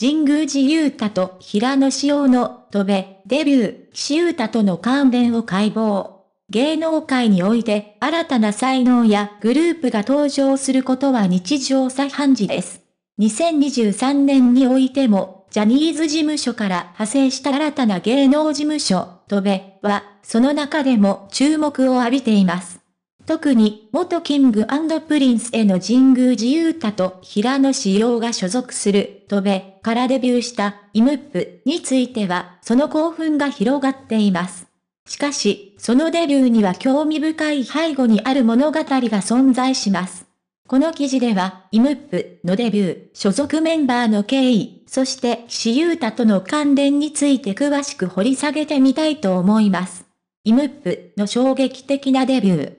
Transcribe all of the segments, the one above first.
神宮寺勇太と平野紫耀の戸べ、デビュー、岸優太との関連を解剖。芸能界において新たな才能やグループが登場することは日常茶飯事です。2023年においても、ジャニーズ事務所から派生した新たな芸能事務所、戸べ、は、その中でも注目を浴びています。特に、元キングプリンスへの神宮寺勇太と平野紫耀が所属する、戸べ、からデビューしたイムップについてはその興奮が広がっています。しかし、そのデビューには興味深い背後にある物語が存在します。この記事では、イムップのデビュー、所属メンバーの経緯、そして岸優太との関連について詳しく掘り下げてみたいと思います。イムップの衝撃的なデビュー。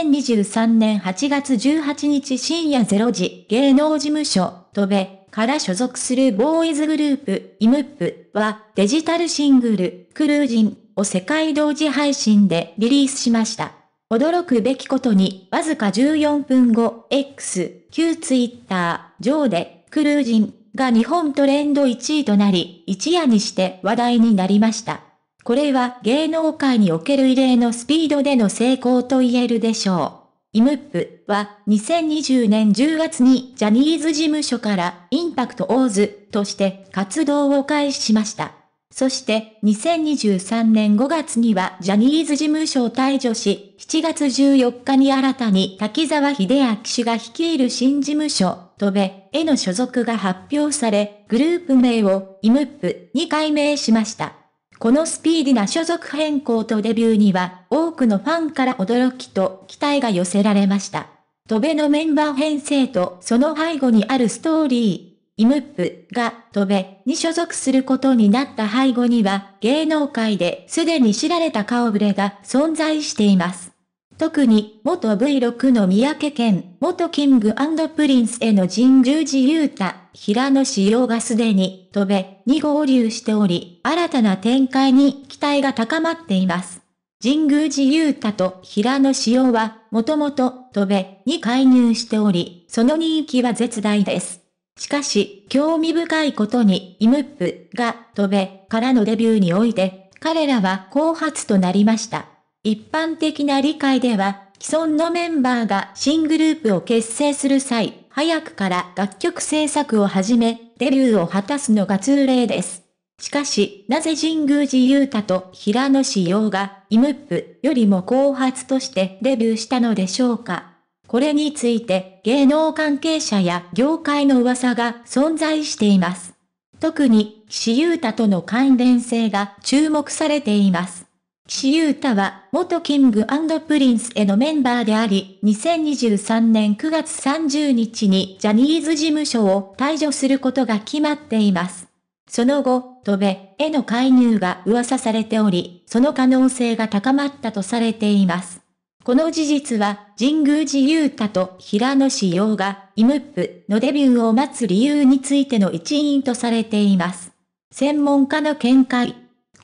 2023年8月18日深夜0時、芸能事務所、戸部、から所属するボーイズグループ、イムップはデジタルシングル、クルージンを世界同時配信でリリースしました。驚くべきことに、わずか14分後、X、旧 Twitter、上で、クルージンが日本トレンド1位となり、一夜にして話題になりました。これは芸能界における異例のスピードでの成功と言えるでしょう。イムップは2020年10月にジャニーズ事務所からインパクトオーズとして活動を開始しました。そして2023年5月にはジャニーズ事務所を退場し、7月14日に新たに滝沢秀明氏が率いる新事務所、戸ベへの所属が発表され、グループ名をイムップに改名しました。このスピーディな所属変更とデビューには多くのファンから驚きと期待が寄せられました。戸辺のメンバー編成とその背後にあるストーリー。イムップが戸辺に所属することになった背後には芸能界ですでに知られた顔ぶれが存在しています。特に、元 V6 の三宅健、元キングプリンスへの神宮寺優太、平野志陽がすでに、飛べ、に合流しており、新たな展開に期待が高まっています。神宮寺雄太と平野志陽は、もともと、戸部に介入しており、その人気は絶大です。しかし、興味深いことに、イムップが、戸部からのデビューにおいて、彼らは後発となりました。一般的な理解では、既存のメンバーが新グループを結成する際、早くから楽曲制作を始め、デビューを果たすのが通例です。しかし、なぜ神宮寺勇太と平野志陽が、イムップよりも後発としてデビューしたのでしょうかこれについて、芸能関係者や業界の噂が存在しています。特に、岸優太との関連性が注目されています。岸優太は元キングプリンスへのメンバーであり、2023年9月30日にジャニーズ事務所を退場することが決まっています。その後、戸部への介入が噂されており、その可能性が高まったとされています。この事実は、神宮寺優太と平野志陽が、イムップのデビューを待つ理由についての一因とされています。専門家の見解。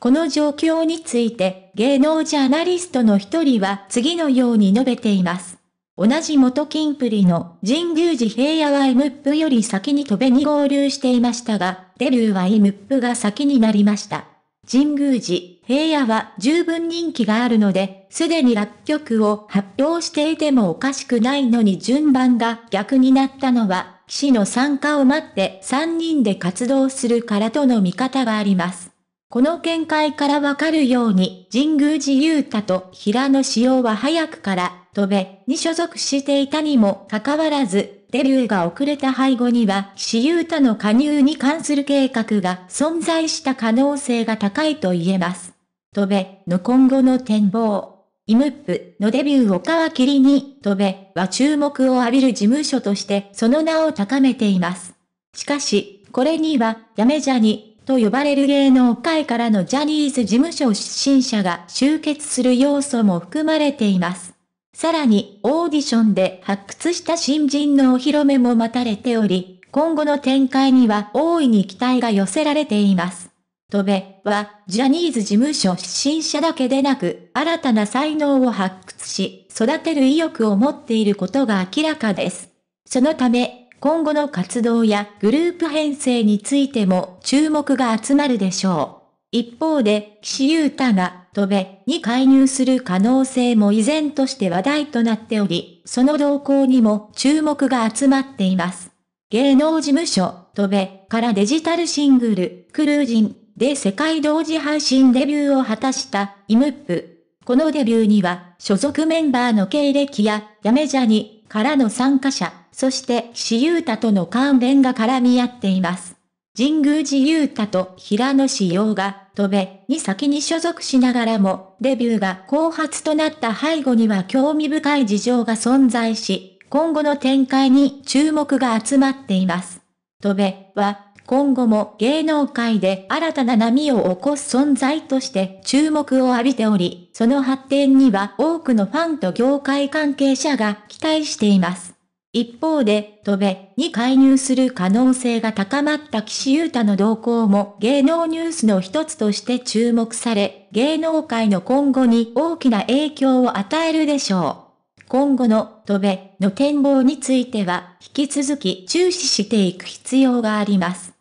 この状況について、芸能ジャーナリストの一人は次のように述べています。同じ元キンプリの神宮寺平野はムップより先に飛べに合流していましたが、デビューはムップが先になりました。神宮寺平野は十分人気があるので、すでに楽曲を発表していてもおかしくないのに順番が逆になったのは、騎士の参加を待って3人で活動するからとの見方があります。この見解からわかるように、神宮寺勇太と平野紫耀は早くから、戸部に所属していたにもかかわらず、デビューが遅れた背後には、岸優太の加入に関する計画が存在した可能性が高いと言えます。戸部の今後の展望。イムップのデビューを皮切りに、戸部は注目を浴びる事務所としてその名を高めています。しかし、これには、ダメじゃにと呼ばれる芸能界からのジャニーズ事務所出身者が集結する要素も含まれています。さらに、オーディションで発掘した新人のお披露目も待たれており、今後の展開には大いに期待が寄せられています。戸部は、ジャニーズ事務所出身者だけでなく、新たな才能を発掘し、育てる意欲を持っていることが明らかです。そのため、今後の活動やグループ編成についても注目が集まるでしょう。一方で、岸優太が、戸部に介入する可能性も依然として話題となっており、その動向にも注目が集まっています。芸能事務所、戸部からデジタルシングル、クルージンで世界同時配信デビューを果たしたイムップ。このデビューには所属メンバーの経歴ややめジゃに、からの参加者、そして岸優太との関連が絡み合っています。神宮寺優太と平野志陽が、戸部に先に所属しながらも、デビューが後発となった背後には興味深い事情が存在し、今後の展開に注目が集まっています。戸部は、今後も芸能界で新たな波を起こす存在として注目を浴びており、その発展には多くのファンと業界関係者が期待しています。一方で、戸部に介入する可能性が高まった岸優太の動向も芸能ニュースの一つとして注目され、芸能界の今後に大きな影響を与えるでしょう。今後の戸部の展望については、引き続き注視していく必要があります。